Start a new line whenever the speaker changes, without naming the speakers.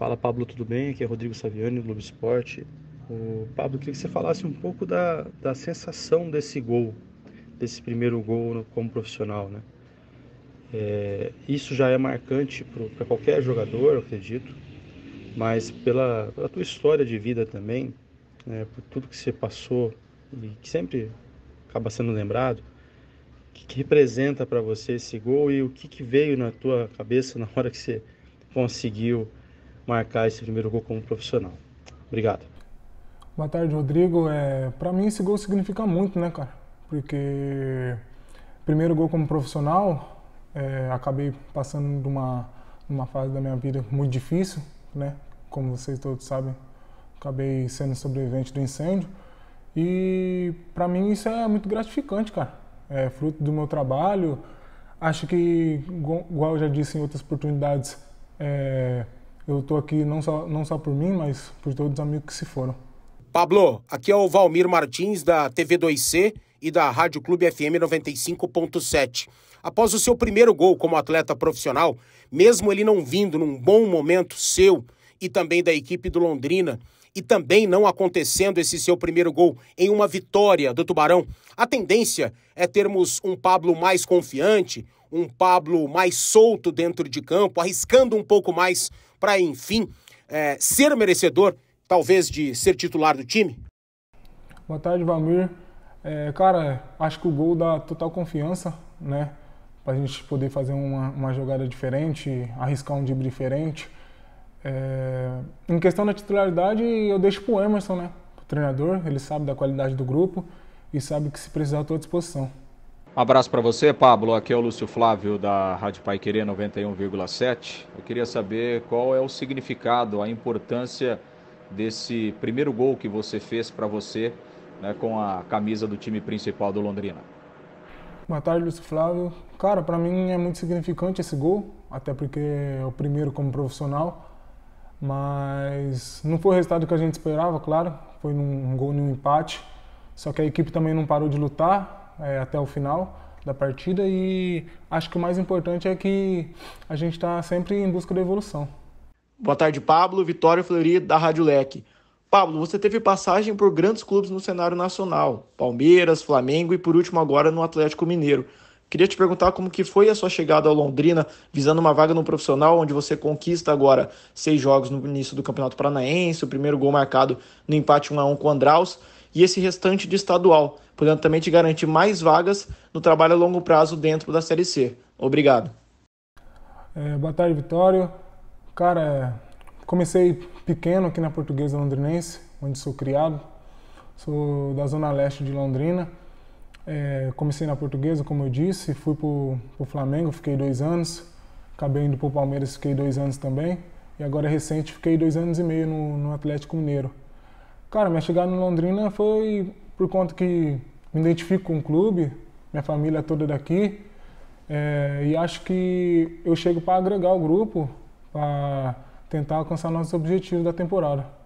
Fala Pablo, tudo bem? Aqui é Rodrigo Saviani do Globo Esporte. O Pablo, queria que você falasse um pouco da, da sensação desse gol, desse primeiro gol como profissional, né? É, isso já é marcante para qualquer jogador, acredito, mas pela, pela, tua história de vida também, né, por tudo que você passou e que sempre acaba sendo lembrado, o que, que, representa para você esse gol e o que, que veio na tua cabeça na hora que você conseguiu marcar esse primeiro gol como profissional. Obrigado.
Boa tarde, Rodrigo. É, para mim esse gol significa muito, né, cara? Porque primeiro gol como profissional, é, acabei passando de uma, uma fase da minha vida muito difícil, né? Como vocês todos sabem, acabei sendo sobrevivente do incêndio. E para mim isso é muito gratificante, cara. É fruto do meu trabalho. Acho que, igual eu já disse em outras oportunidades, é, eu estou aqui não só, não só por mim, mas por todos os amigos que se foram.
Pablo, aqui é o Valmir Martins, da TV2C e da Rádio Clube FM 95.7. Após o seu primeiro gol como atleta profissional, mesmo ele não vindo num bom momento seu e também da equipe do Londrina, e também não acontecendo esse seu primeiro gol em uma vitória do Tubarão, a tendência é termos um Pablo mais confiante, um Pablo mais solto dentro de campo, arriscando um pouco mais para, enfim, é, ser merecedor, talvez, de ser titular do time?
Boa tarde, Valmir. É, cara, acho que o gol dá total confiança, né? Pra gente poder fazer uma, uma jogada diferente, arriscar um drible diferente. É, em questão da titularidade, eu deixo pro Emerson, né? O treinador, ele sabe da qualidade do grupo e sabe que se precisar, estou à disposição.
Um abraço para você, Pablo. Aqui é o Lúcio Flávio da Rádio Pai Querer 91,7. Eu queria saber qual é o significado, a importância desse primeiro gol que você fez para você né, com a camisa do time principal do Londrina.
Boa tarde, Lúcio Flávio. Cara, para mim é muito significante esse gol, até porque é o primeiro como profissional. Mas não foi o resultado que a gente esperava, claro. Foi um gol, um empate. Só que a equipe também não parou de lutar é, até o final da partida e acho que o mais importante é que a gente está sempre em busca da evolução.
Boa tarde, Pablo. Vitória Fleury, da Rádio Leque. Pablo, você teve passagem por grandes clubes no cenário nacional, Palmeiras, Flamengo e por último agora no Atlético Mineiro. Queria te perguntar como que foi a sua chegada ao Londrina, visando uma vaga no profissional, onde você conquista agora seis jogos no início do Campeonato Paranaense, o primeiro gol marcado no empate 1 a 1 com o Andraus e esse restante de estadual, podendo também te garantir mais vagas no trabalho a longo prazo dentro da Série C. Obrigado.
É, boa tarde, Vitório. Cara, é, comecei pequeno aqui na Portuguesa Londrinense, onde sou criado. Sou da zona leste de Londrina. É, comecei na Portuguesa, como eu disse, fui para o Flamengo, fiquei dois anos. Acabei indo para o Palmeiras, fiquei dois anos também. E agora recente, fiquei dois anos e meio no, no Atlético Mineiro. Cara, minha chegada em Londrina foi por conta que me identifico com o clube, minha família é toda daqui. É, e acho que eu chego para agregar o grupo, para tentar alcançar nossos objetivos da temporada.